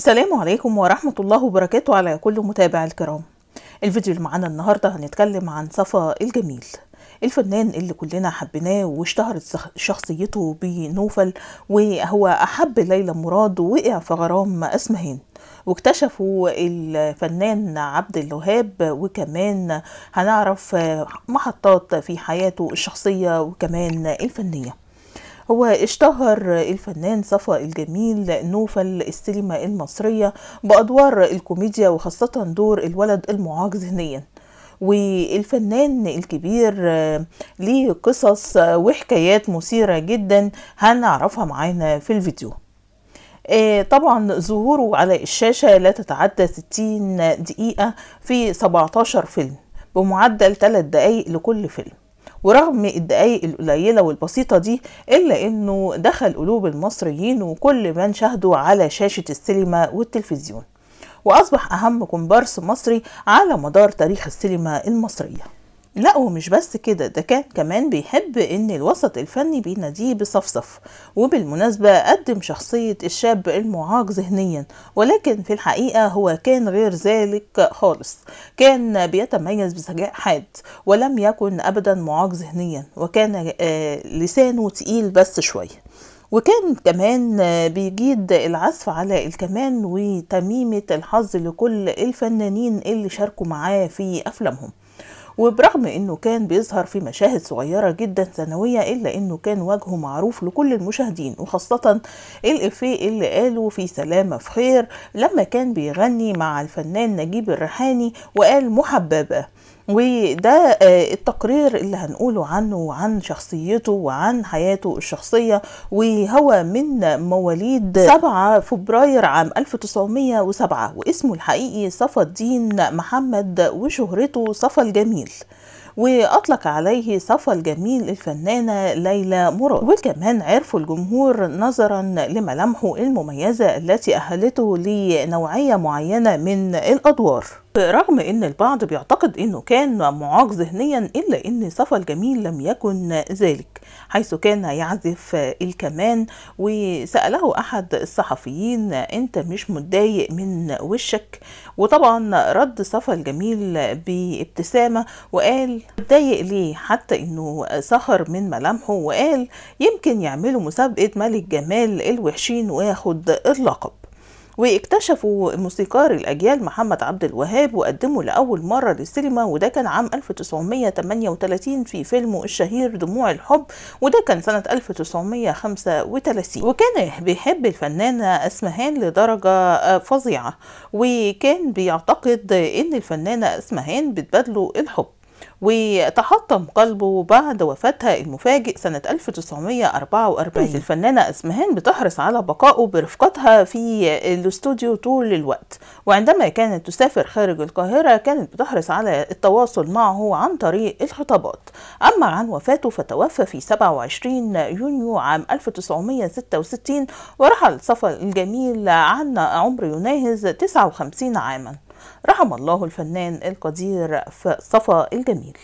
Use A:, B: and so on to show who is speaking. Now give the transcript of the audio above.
A: السلام عليكم ورحمة الله وبركاته على كل متابع الكرام الفيديو اللي معانا النهاردة هنتكلم عن صفا الجميل الفنان اللي كلنا حبيناه واشتهرت شخصيته بنوفل وهو أحب ليلى مراد ووقع في غرام أسمهان واكتشفوا الفنان عبد الوهاب وكمان هنعرف محطات في حياته الشخصية وكمان الفنية هو اشتهر الفنان صفا الجميل نوفل السينما المصرية بأدوار الكوميديا وخاصة دور الولد المعاق ذهنيا والفنان الكبير ليه قصص وحكايات مثيرة جدا هنعرفها معانا في الفيديو آه، طبعا ظهوره على الشاشة لا تتعدى 60 دقيقة في 17 فيلم بمعدل 3 دقايق لكل فيلم ورغم الدقايق القليلة والبسيطة دي إلا إنه دخل قلوب المصريين وكل من شاهده على شاشة السينما والتلفزيون وأصبح أهم كومبارس مصري على مدار تاريخ السينما المصرية لا ومش بس كده ده كان كمان بيحب ان الوسط الفني بيناديه بصفصف وبالمناسبة قدم شخصية الشاب المعاق ذهنيا ولكن في الحقيقة هو كان غير ذلك خالص كان بيتميز بذكاء حاد ولم يكن ابدا معاق ذهنيا وكان آه، لسانه تقيل بس شويه وكان كمان آه، بيجيد العزف على الكمان وتميمة الحظ لكل الفنانين اللي شاركوا معاه في أفلامهم وبرغم انه كان بيظهر في مشاهد صغيرة جدا سنوية الا انه كان وجهه معروف لكل المشاهدين وخاصة الافيه اللي قاله في سلامة في خير لما كان بيغني مع الفنان نجيب الريحاني وقال محببة وده آه، التقرير اللي هنقوله عنه وعن شخصيته وعن حياته الشخصية وهو من مواليد 7 فبراير عام 1907 واسمه الحقيقي صفا الدين محمد وشهرته صفا الجميل وأطلق عليه صفا الجميل الفنانة ليلى مراد وكمان عرفوا الجمهور نظرا لملامحه المميزة التي أهلته لنوعية معينة من الأدوار رغم ان البعض بيعتقد انه كان معاق ذهنيا الا ان صفا الجميل لم يكن ذلك حيث كان يعزف الكمان وسأله أحد الصحفيين أنت مش متضايق من وشك وطبعا رد صفا الجميل بابتسامة وقال متضايق ليه حتى أنه سخر من ملامحه وقال يمكن يعملوا مسابقة ملك جمال الوحشين وياخد اللقب واكتشفوا موسيقار الأجيال محمد عبد الوهاب وقدمه لأول مرة للسينما وده كان عام 1938 في فيلمه الشهير دموع الحب وده كان سنة 1935 وكان بيحب الفنانة أسمهان لدرجة آه، فظيعة وكان بيعتقد إن الفنانة أسمهان بتبادله الحب وتحطم قلبه بعد وفاتها المفاجئ سنة 1944 طيب. الفنانة اسمهان بتحرص على بقائه برفقتها في الاستوديو طول الوقت وعندما كانت تسافر خارج القاهرة كانت بتحرص على التواصل معه عن طريق الخطابات أما عن وفاته فتوفى في 27 يونيو عام 1966 ورحل صفا الجميل عن عمر يناهز 59 عاما رحم الله الفنان القدير صفا الجميل